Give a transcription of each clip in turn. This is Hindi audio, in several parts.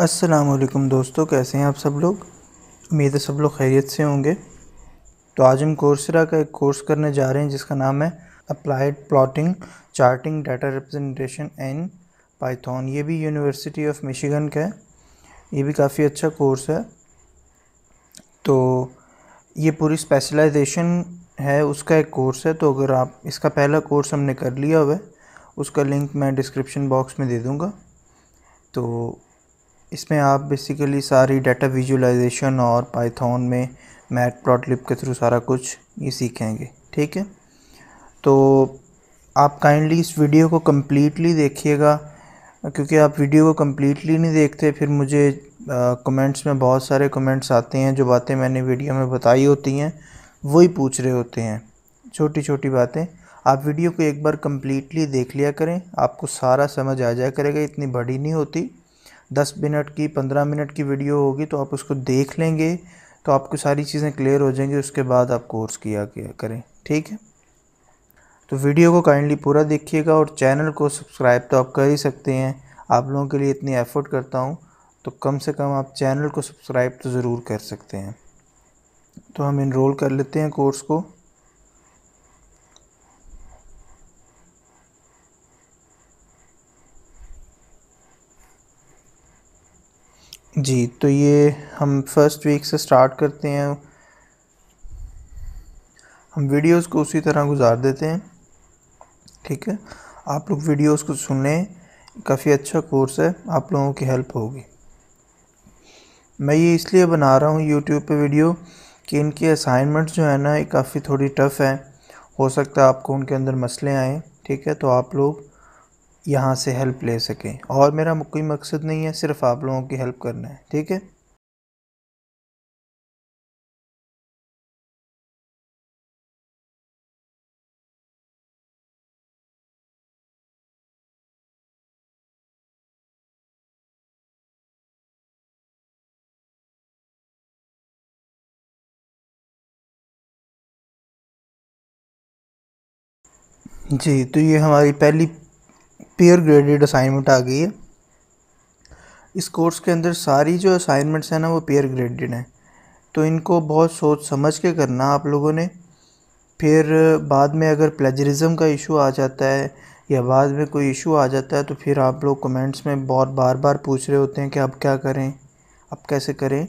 असलम दोस्तों कैसे हैं आप सब लोग उम्मीद है सब लोग खैरियत से होंगे तो आज हम कोर्सरा का एक कोर्स करने जा रहे हैं जिसका नाम है applied plotting charting data representation and Python ये भी यूनिवर्सिटी ऑफ मिशिगन का है ये भी काफ़ी अच्छा कोर्स है तो ये पूरी स्पेशलाइजेशन है उसका एक कोर्स है तो अगर आप इसका पहला कोर्स हमने कर लिया हुआ है उसका लिंक मैं डिस्क्रिप्शन बॉक्स में दे दूँगा तो इसमें आप बेसिकली सारी डाटा विजुलाइजेशन और पाइथन में मैट लिप के थ्रू सारा कुछ ये सीखेंगे ठीक है तो आप काइंडली इस वीडियो को कम्प्लीटली देखिएगा क्योंकि आप वीडियो को कम्प्लीटली नहीं देखते फिर मुझे कमेंट्स में बहुत सारे कमेंट्स आते हैं जो बातें मैंने वीडियो में बताई होती हैं वही पूछ रहे होते हैं छोटी छोटी बातें आप वीडियो को एक बार कम्प्लीटली देख लिया करें आपको सारा समझ आ जाया करेगा इतनी बड़ी नहीं होती दस मिनट की पंद्रह मिनट की वीडियो होगी तो आप उसको देख लेंगे तो आपको सारी चीज़ें क्लियर हो जाएंगी उसके बाद आप कोर्स किया किया करें ठीक है तो वीडियो को काइंडली पूरा देखिएगा और चैनल को सब्सक्राइब तो आप कर ही सकते हैं आप लोगों के लिए इतनी एफर्ट करता हूँ तो कम से कम आप चैनल को सब्सक्राइब तो ज़रूर कर सकते हैं तो हम इनरोल कर लेते हैं कोर्स को जी तो ये हम फर्स्ट वीक से स्टार्ट करते हैं हम वीडियोस को उसी तरह गुजार देते हैं ठीक है आप लोग वीडियोस को सुने काफ़ी अच्छा कोर्स है आप लोगों की हेल्प होगी मैं ये इसलिए बना रहा हूँ यूट्यूब पे वीडियो कि इनके असाइनमेंट्स जो है ना ये काफ़ी थोड़ी टफ़ हैं हो सकता है आपको उनके अंदर मसले आएँ ठीक है तो आप लोग यहाँ से हेल्प ले सकें और मेरा कोई मकसद नहीं है सिर्फ आप लोगों की हेल्प करना है ठीक है जी तो ये हमारी पहली पेयर ग्रेडेड असाइनमेंट आ गई है इस कोर्स के अंदर सारी जो असाइनमेंट्स हैं ना वो पेयर ग्रेडेड हैं तो इनको बहुत सोच समझ के करना आप लोगों ने फिर बाद में अगर प्लेजरिज्म का इशू आ जाता है या बाद में कोई इशू आ जाता है तो फिर आप लोग कमेंट्स में बहुत बार बार पूछ रहे होते हैं कि अब क्या करें अब कैसे करें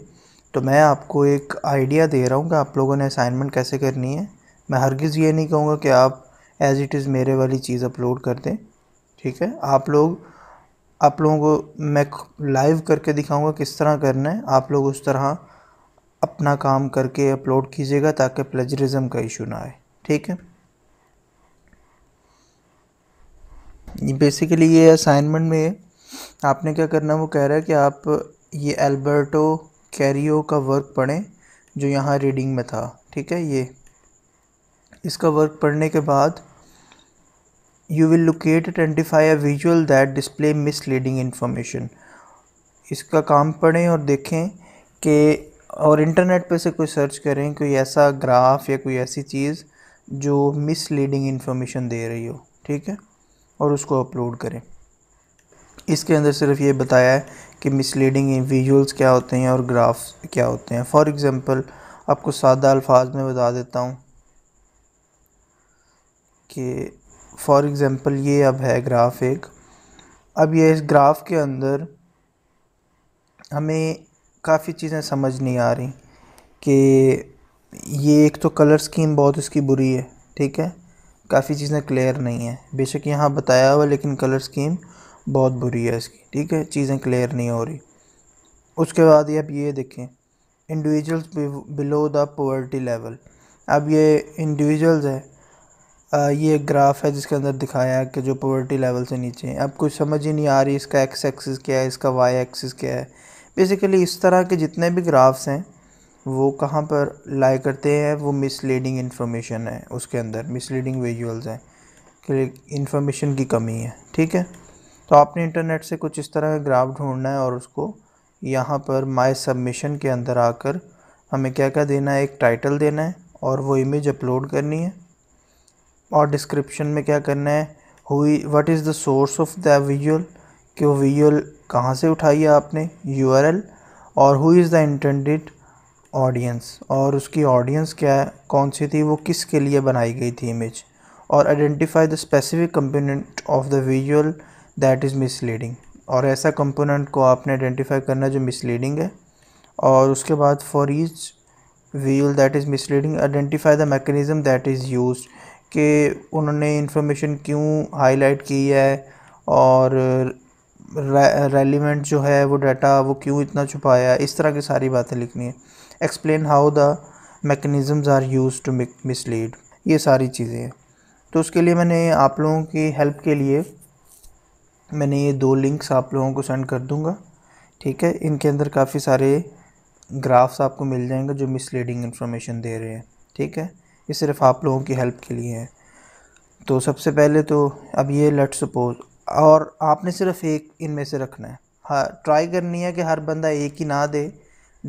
तो मैं आपको एक आइडिया दे रहा हूँ कि आप लोगों ने असाइनमेंट कैसे करनी है मैं हरगिज़ ये नहीं कहूँगा कि आप एज़ इट इज़ मेरे वाली चीज़ अपलोड कर दें ठीक है आप लोग आप लोगों को मैं लाइव करके दिखाऊंगा किस तरह करना है आप लोग उस तरह अपना काम करके अपलोड कीजिएगा ताकि प्लेजरिज्म का इशू ना आए ठीक है बेसिकली ये असाइनमेंट में आपने क्या करना वो कह रहा है कि आप ये एल्बर्टो कैरियो का वर्क पढ़ें जो यहाँ रीडिंग में था ठीक है ये इसका वर्क पढ़ने के बाद you will locate identify a visual that display misleading information इसका काम पढ़ें और देखें कि और इंटरनेट पे से कोई सर्च करें कोई ऐसा ग्राफ या कोई ऐसी चीज़ जो मिसलीडिंग इन्फॉर्मेशन दे रही हो ठीक है और उसको अपलोड करें इसके अंदर सिर्फ ये बताया है कि मिसलीडिंग विजुअल्स क्या होते हैं और ग्राफ्स क्या होते हैं फॉर एग्ज़ाम्पल आपको सादा अल्फाज में बता देता हूँ कि फॉर एग्ज़ाम्पल ये अब है ग्राफ एक अब ये इस ग्राफ के अंदर हमें काफ़ी चीज़ें समझ नहीं आ रही कि ये एक तो कलर स्कीम बहुत इसकी बुरी है ठीक है काफ़ी चीज़ें क्लियर नहीं है बेशक यहाँ बताया हुआ लेकिन कलर स्कीम बहुत बुरी है इसकी ठीक है चीज़ें क्लियर नहीं हो रही उसके बाद ये अब ये देखें individuals below the poverty level अब ये इंडिविजुअल्स है ये ग्राफ है जिसके अंदर दिखाया है कि जो पॉवर्टी लेवल से नीचे हैं अब कुछ समझ ही नहीं आ रही इसका एक्स एक्सिस क्या है इसका वाई एक्सिस क्या है बेसिकली इस तरह के जितने भी ग्राफ्स हैं वो कहाँ पर लाई करते हैं वो मिसलीडिंग इन्फॉर्मेशन है उसके अंदर मिसलीडिंग विजुअल्स हैं कि इन्फॉर्मेशन की कमी है ठीक है तो आपने इंटरनेट से कुछ इस तरह का ग्राफ ढूंढना है और उसको यहाँ पर माई सबमिशन के अंदर आकर हमें क्या क्या देना है एक टाइटल देना है और वो इमेज अपलोड करनी है और डिस्क्रिप्शन में क्या करना है हुई what is the source of the visual कि वो विजुअल कहाँ से उठाई है आपने यूआरएल और who is the intended audience और उसकी ऑडियंस क्या कौन सी थी वो किस के लिए बनाई गई थी इमेज और identify the specific component of the visual that is misleading और ऐसा कंपोनेंट को आपने आइडेंटिफाई करना जो मिसलीडिंग है और उसके बाद for each wheel that is misleading identify the mechanism that is use कि उन्होंने इन्फॉर्मेशन क्यों हाईलाइट की है और रेलिवेंट जो है वो डाटा वो क्यों इतना छुपाया है इस तरह की सारी बातें लिखनी है explain how the mechanisms are use to mislead ये सारी चीज़ें हैं तो उसके लिए मैंने आप लोगों की हेल्प के लिए मैंने ये दो लिंक्स आप लोगों को सेंड कर दूंगा ठीक है इनके अंदर काफ़ी सारे ग्राफ्स आपको मिल जाएंगे जो मिसलीडिंग इन्फॉर्मेशन दे रहे हैं ठीक है ये सिर्फ आप लोगों की हेल्प के लिए हैं तो सबसे पहले तो अब ये लेट सपोज और आपने सिर्फ एक इनमें से रखना है हाँ ट्राई करनी है कि हर बंदा एक ही ना दे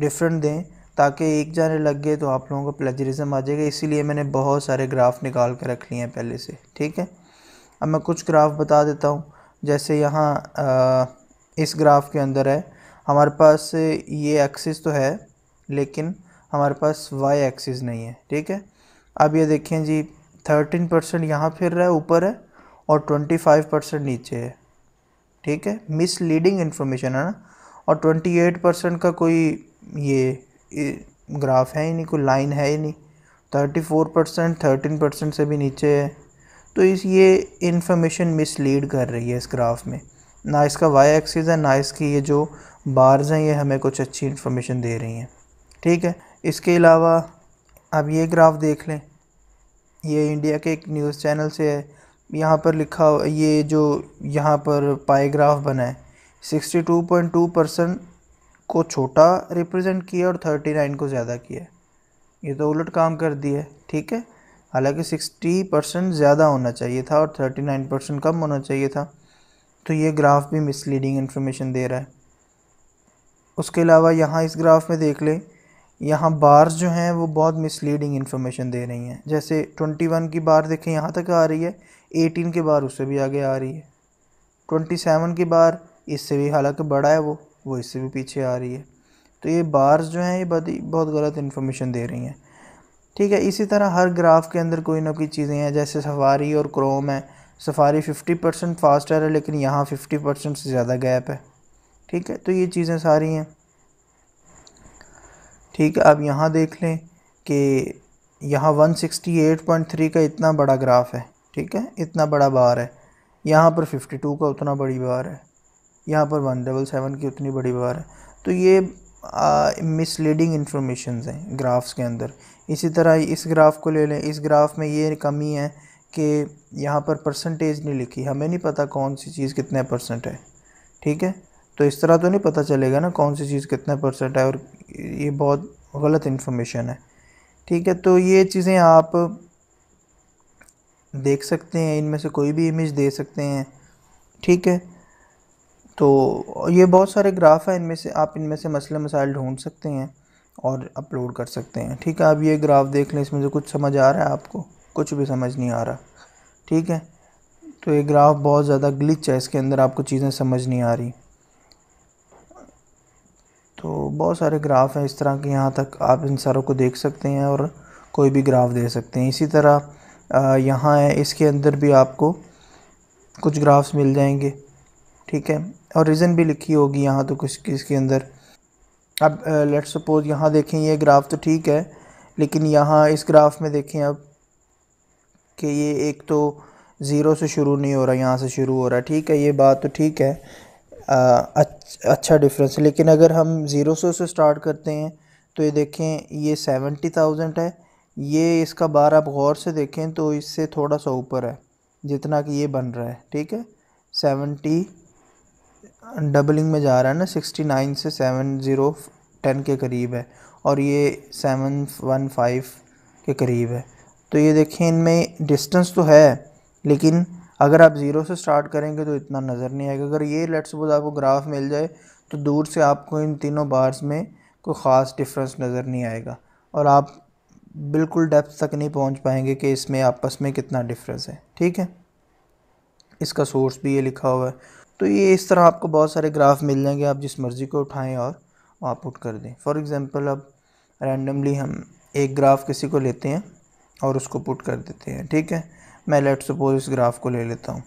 डिफरेंट दें ताकि एक जाने लग गए तो आप लोगों को प्लेजरिज्म आ जाएगा इसीलिए मैंने बहुत सारे ग्राफ निकाल के रख लिए हैं पहले से ठीक है अब मैं कुछ ग्राफ बता देता हूँ जैसे यहाँ इस ग्राफ के अंदर है हमारे पास ये एक्सिस तो है लेकिन हमारे पास वाई एक्सिस नहीं है ठीक है अब ये देखें जी थर्टीन परसेंट यहाँ फिर रहा है ऊपर है और ट्वेंटी फाइव परसेंट नीचे है ठीक है मिसलीडिंग इन्फॉर्मेशन है ना और ट्वेंटी एट परसेंट का कोई ये ग्राफ है ही नहीं कोई लाइन है ही नहीं thirty four percent thirteen percent से भी नीचे है तो इस ये इन्फॉर्मेशन मिसलीड कर रही है इस ग्राफ में ना इसका वाई एक्सिस है ना इसकी ये जो बार्स हैं ये हमें कुछ अच्छी इन्फॉर्मेशन दे रही हैं ठीक है इसके अलावा अब ये ग्राफ देख लें ये इंडिया के एक न्यूज़ चैनल से है यहाँ पर लिखा ये जो यहाँ पर पाएग्राफ ग्राफ बना है sixty two point two percent को छोटा रिप्रेजेंट किया और थर्टी नाइन को ज़्यादा किया ये तो उलट काम कर दिया है ठीक है हालांकि सिक्सटी परसेंट ज़्यादा होना चाहिए था और थर्टी नाइन परसेंट कम होना चाहिए था तो ये ग्राफ भी मिसलीडिंग इन्फॉर्मेशन दे रहा है उसके अलावा यहाँ इस ग्राफ में देख लें यहाँ बार्स जो हैं वो बहुत मिसलीडिंग इन्फॉर्मेशन दे रही हैं जैसे ट्वेंटी वन की बार देखें यहाँ तक आ रही है एटीन की बार उससे भी आगे आ रही है ट्वेंटी सेवन की बार इससे भी हालांकि बड़ा है वो वो इससे भी पीछे आ रही है तो ये बार्स जो हैं ये बहुत गलत इन्फॉर्मेशन दे रही हैं ठीक है इसी तरह हर ग्राफ के अंदर कोई ना कोई चीज़ें हैं जैसे सफारी और क्रोम है सफारी फिफ्टी परसेंट फास्टर है लेकिन यहाँ फिफ्टी परसेंट से ज़्यादा गैप है ठीक है तो ये चीज़ें सारी हैं ठीक है अब यहाँ देख लें कि यहाँ 168.3 का इतना बड़ा ग्राफ है ठीक है इतना बड़ा बार है यहाँ पर 52 का उतना बड़ी बार है यहाँ पर वन डबल सेवन की उतनी बड़ी बार है तो ये मिसलीडिंग इन्फॉर्मेशन हैं ग्राफ्स के अंदर इसी तरह इस ग्राफ को ले लें इस ग्राफ में ये कमी है कि यहाँ पर परसेंटेज नहीं लिखी हमें नहीं पता कौन सी चीज़ कितने परसेंट है ठीक है तो इस तरह तो नहीं पता चलेगा ना कौन सी चीज़ कितना परसेंट है और ये बहुत गलत इन्फॉर्मेशन है ठीक है तो ये चीज़ें आप देख सकते हैं इनमें से कोई भी इमेज दे सकते हैं ठीक है तो ये बहुत सारे ग्राफ हैं इनमें से आप इनमें से मसले मसाइल ढूंढ सकते हैं और अपलोड कर सकते हैं ठीक है आप ये ग्राफ देख लें इसमें से कुछ समझ आ रहा है आपको कुछ भी समझ नहीं आ रहा ठीक है तो ये ग्राफ बहुत ज़्यादा ग्लिच है इसके अंदर आपको चीज़ें समझ नहीं आ रही तो बहुत सारे ग्राफ हैं इस तरह के यहाँ तक आप इन सारों को देख सकते हैं और कोई भी ग्राफ दे सकते हैं इसी तरह यहाँ है इसके अंदर भी आपको कुछ ग्राफ्स मिल जाएंगे ठीक है और रीज़न भी लिखी होगी यहाँ तो कुछ इसके अंदर अब लेट सपोज यहाँ देखें ये ग्राफ तो ठीक है लेकिन यहाँ इस ग्राफ में देखें अब कि ये एक तो ज़ीरो से शुरू नहीं हो रहा यहाँ से शुरू हो रहा है ठीक है ये बात तो ठीक है आ, अच्छा डिफरेंस है लेकिन अगर हम ज़ीरो से उसे स्टार्ट करते हैं तो ये देखें ये सेवेंटी थाउजेंड है ये इसका बार आप गौर से देखें तो इससे थोड़ा सा ऊपर है जितना कि ये बन रहा है ठीक है सेवेंटी डबलिंग में जा रहा है ना सिक्सटी नाइन से सेवन ज़ीरो टेन के करीब है और ये सेवन वन फाइव के करीब है तो ये देखें इनमें डिस्टेंस तो है लेकिन अगर आप ज़ीरो से स्टार्ट करेंगे तो इतना नज़र नहीं आएगा अगर ये लेट सपोज आपको ग्राफ मिल जाए तो दूर से आपको इन तीनों बार्स में कोई ख़ास डिफरेंस नज़र नहीं आएगा और आप बिल्कुल डेप्थ तक नहीं पहुंच पाएंगे कि इसमें आपस में कितना डिफरेंस है ठीक है इसका सोर्स भी ये लिखा हुआ है तो ये इस तरह आपको बहुत सारे ग्राफ मिल जाएंगे आप जिस मर्ज़ी को उठाएँ और आउटपुट कर दें फॉर एग्ज़ाम्पल अब रैंडमली हम एक ग्राफ किसी को लेते हैं और उसको पुट कर देते हैं ठीक है मैं लेट सपोज इस ग्राफ को ले लेता हूँ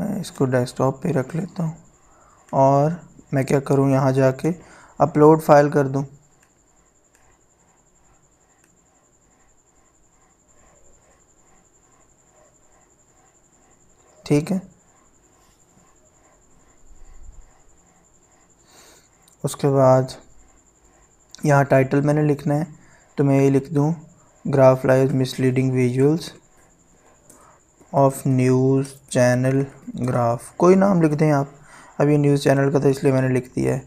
मैं इसको डेस्कटॉप पे रख लेता हूँ और मैं क्या करूँ यहाँ जाके अपलोड फाइल कर दूँ ठीक है उसके बाद यहाँ टाइटल मैंने लिखना है तो मैं ये लिख दूँ graph lies misleading visuals of news channel graph कोई नाम लिख दें आप अभी न्यूज़ चैनल का था तो इसलिए मैंने लिख दिया है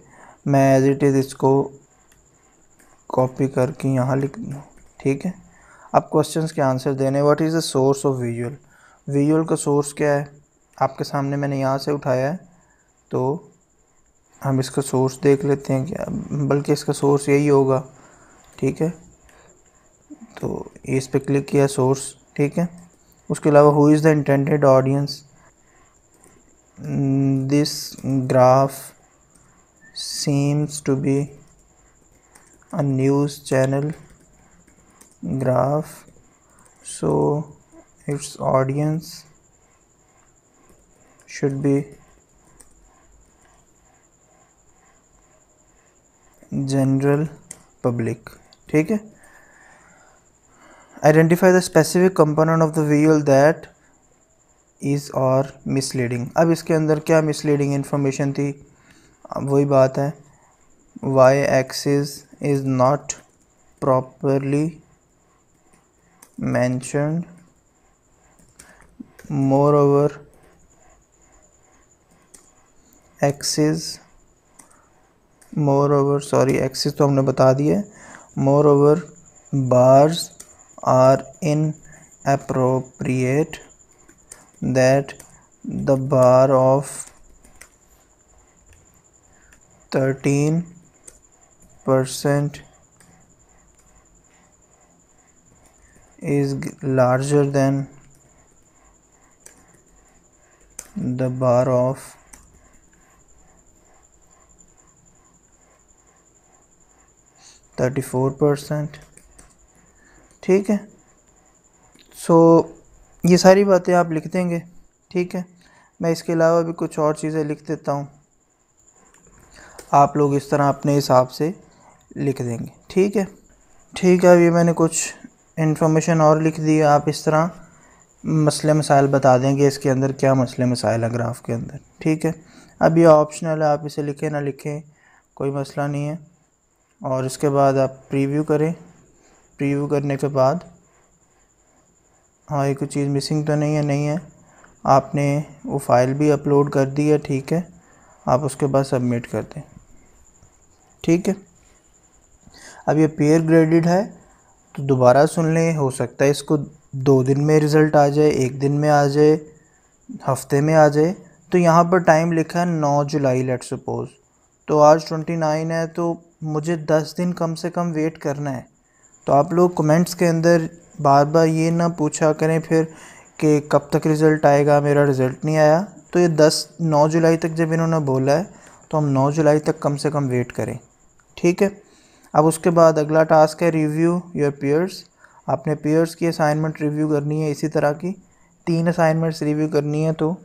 मैं एज इट इज़ इसको कॉपी करके यहाँ लिख दूँ ठीक है अब क्वेश्चन के आंसर देने what is the source of visual visual का सोर्स क्या है आपके सामने मैंने यहाँ से उठाया है तो हम इसका सोर्स देख लेते हैं क्या बल्कि इसका सोर्स यही होगा ठीक है तो इस पर क्लिक किया सोर्स ठीक है उसके अलावा who is the intended audience this graph seems to be a news channel graph so its audience should be general public ठीक है identify the specific component of the wheel that is और मिसलीडिंग अब इसके अंदर क्या मिसलीडिंग इन्फॉर्मेशन थी वही बात है Y axis is not properly mention moreover axis moreover sorry axis तो हमने बता दिए moreover bars are inappropriate that the bar of 13 percent is larger than the bar of 34 percent ठीक है सो ये सारी बातें आप लिख देंगे ठीक है मैं इसके अलावा भी कुछ और चीज़ें लिख देता हूँ आप लोग इस तरह अपने हिसाब से लिख देंगे ठीक है ठीक है अभी मैंने कुछ इन्फॉर्मेशन और लिख दी आप इस तरह मसले मसाइल बता देंगे इसके अंदर क्या मसले मसाइल हैं ग्राफ के अंदर ठीक है अब ये ऑप्शनल है आप इसे लिखें ना लिखें कोई मसला नहीं है और इसके बाद आप प्रीव्यू करें प्रीव्यू करने के बाद हाँ ये कुछ चीज़ मिसिंग तो नहीं है नहीं है आपने वो फ़ाइल भी अपलोड कर दी है ठीक है आप उसके बाद सबमिट कर दें ठीक है अब ये पेयर ग्रेडिड है तो दोबारा सुन लें हो सकता है इसको दो दिन में रिज़ल्ट आ जाए एक दिन में आ जाए हफ्ते में आ जाए तो यहाँ पर टाइम लिखा है नौ जुलाई लेट सपोज़ तो आज ट्वेंटी नाइन है तो मुझे दस दिन कम से कम वेट करना है तो आप लोग कमेंट्स के अंदर बार बार ये ना पूछा करें फिर कि कब तक रिज़ल्ट आएगा मेरा रिज़ल्ट नहीं आया तो ये दस नौ जुलाई तक जब इन्होंने बोला है तो हम नौ जुलाई तक कम से कम वेट करें ठीक है अब उसके बाद अगला टास्क है रिव्यू योर पेयर्स आपने पेयर्स की असाइनमेंट रिव्यू करनी है इसी तरह की तीन असाइनमेंट्स रिव्यू करनी है तो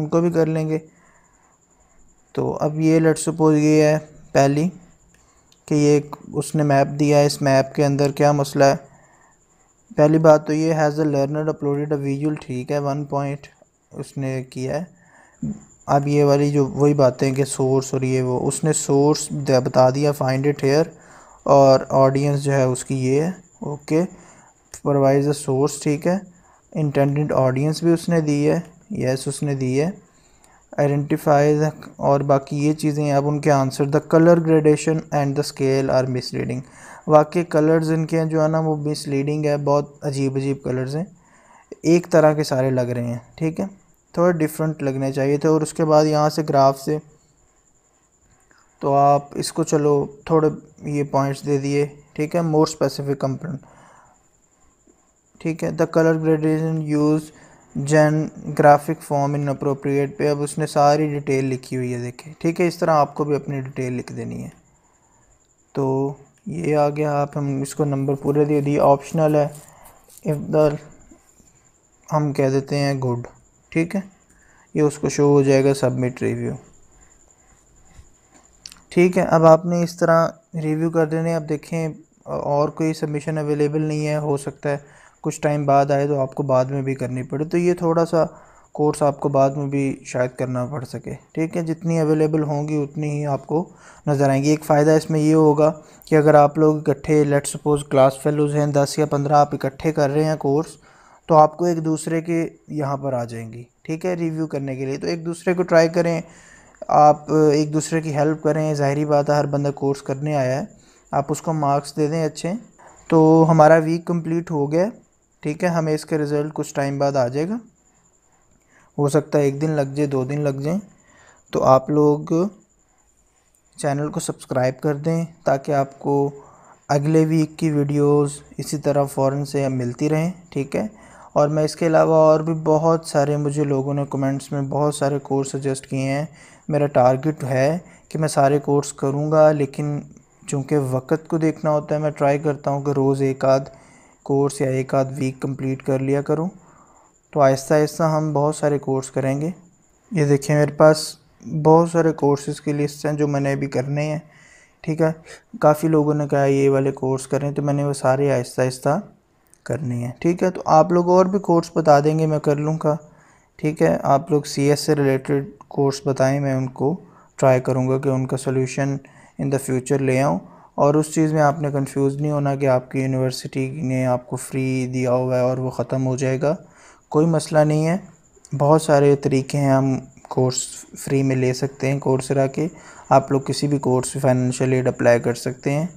उनको भी कर लेंगे तो अब ये लेट्स सपोज ये है पहली कि ये उसने मैप दिया है इस मैप के अंदर क्या मसला है पहली बात तो ये has a learner uploaded a visual ठीक है वन पॉइंट उसने किया है अब ये वाली जो वही बातें कि सोर्स और ये वो उसने सोर्स बता दिया फाइंड इट हेयर और ऑडियंस जो है उसकी ये है ओके प्रोवाइज अ सोर्स ठीक है इंटेंडेड ऑडियंस भी उसने दी है यस उसने दी है आइडेंटिफाइज और बाकी ये चीज़ें अब उनके answer the colour gradation and the scale are misleading वाकई कलर्स इनके जो है ना वो मिसलीडिंग है बहुत अजीब अजीब कलर्स हैं एक तरह के सारे लग रहे हैं ठीक है थोड़े डिफरेंट लगने चाहिए थे और उसके बाद यहाँ से ग्राफ से तो आप इसको चलो थोड़े ये पॉइंट्स दे दिए ठीक है मोर स्पेसिफिक कंपोनेंट ठीक है द कलर ग्रेडेशन यूज़ जैन ग्राफिक फॉर्म इन अप्रोप्रिएट पे अब उसने सारी डिटेल लिखी हुई है देखें ठीक है इस तरह आपको भी अपनी डिटेल लिख देनी है तो ये आ गया आप हम इसको नंबर पूरे दे दिए ऑप्शनल है इफ़ द हम कह देते हैं गुड ठीक है ये उसको शो हो जाएगा सबमिट रिव्यू ठीक है अब आपने इस तरह रिव्यू कर देने अब देखें और कोई सबमिशन अवेलेबल नहीं है हो सकता है कुछ टाइम बाद आए तो आपको बाद में भी करनी पड़े तो ये थोड़ा सा कोर्स आपको बाद में भी शायद करना पड़ सके ठीक है जितनी अवेलेबल होंगी उतनी ही आपको नज़र आएंगी एक फ़ायदा इसमें ये होगा कि अगर आप लोग इकट्ठे लेट सपोज़ क्लास फेलोज़ हैं दस या पंद्रह आप इकट्ठे कर रहे हैं कोर्स तो आपको एक दूसरे के यहाँ पर आ जाएंगी ठीक है रिव्यू करने के लिए तो एक दूसरे को ट्राई करें आप एक दूसरे की हेल्प करें ज़ाहरी बात है हर बंदा कोर्स करने आया है आप उसको मार्क्स दे दें अच्छे तो हमारा वीक कंप्लीट हो गया ठीक है हमें इसके रिज़ल्ट कुछ टाइम बाद आ जाएगा हो सकता है एक दिन लग जाए दो दिन लग जाए तो आप लोग चैनल को सब्सक्राइब कर दें ताकि आपको अगले वीक की वीडियोस इसी तरह फ़ौर से मिलती रहें ठीक है और मैं इसके अलावा और भी बहुत सारे मुझे लोगों ने कमेंट्स में बहुत सारे कोर्स सजेस्ट किए हैं मेरा टारगेट है कि मैं सारे कोर्स करूँगा लेकिन चूँकि वक्त को देखना होता है मैं ट्राई करता हूँ कि रोज़ एक आध कोर्स या एक आध वीक कंप्लीट कर लिया करो तो आहिस्ता आहिस्ता हम बहुत सारे कोर्स करेंगे ये देखिए मेरे पास बहुत सारे कोर्सेज़ की लिस्ट हैं जो मैंने अभी करने हैं ठीक है काफ़ी लोगों ने कहा ये वाले कोर्स करें तो मैंने वो सारे आहिस्ता आहिस्ता करने हैं ठीक है तो आप लोग और भी कोर्स बता देंगे मैं कर लूँगा ठीक है आप लोग सी एस से रिलेटेड कोर्स बताएं मैं उनको ट्राई करूँगा कि उनका सोल्यूशन इन द फ्यूचर ले आऊँ और उस चीज़ में आपने कंफ्यूज नहीं होना कि आपकी यूनिवर्सिटी ने आपको फ़्री दिया हुआ है और वो ख़त्म हो जाएगा कोई मसला नहीं है बहुत सारे तरीके हैं हम कोर्स फ्री में ले सकते हैं कोर्स रह के आप लोग किसी भी कोर्स में फाइनेंशियल एड अप्लाई कर सकते हैं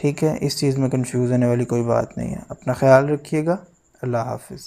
ठीक है इस चीज़ में कन्फ्यूज़ होने वाली कोई बात नहीं है अपना ख्याल रखिएगा अल्लाह हाफिज़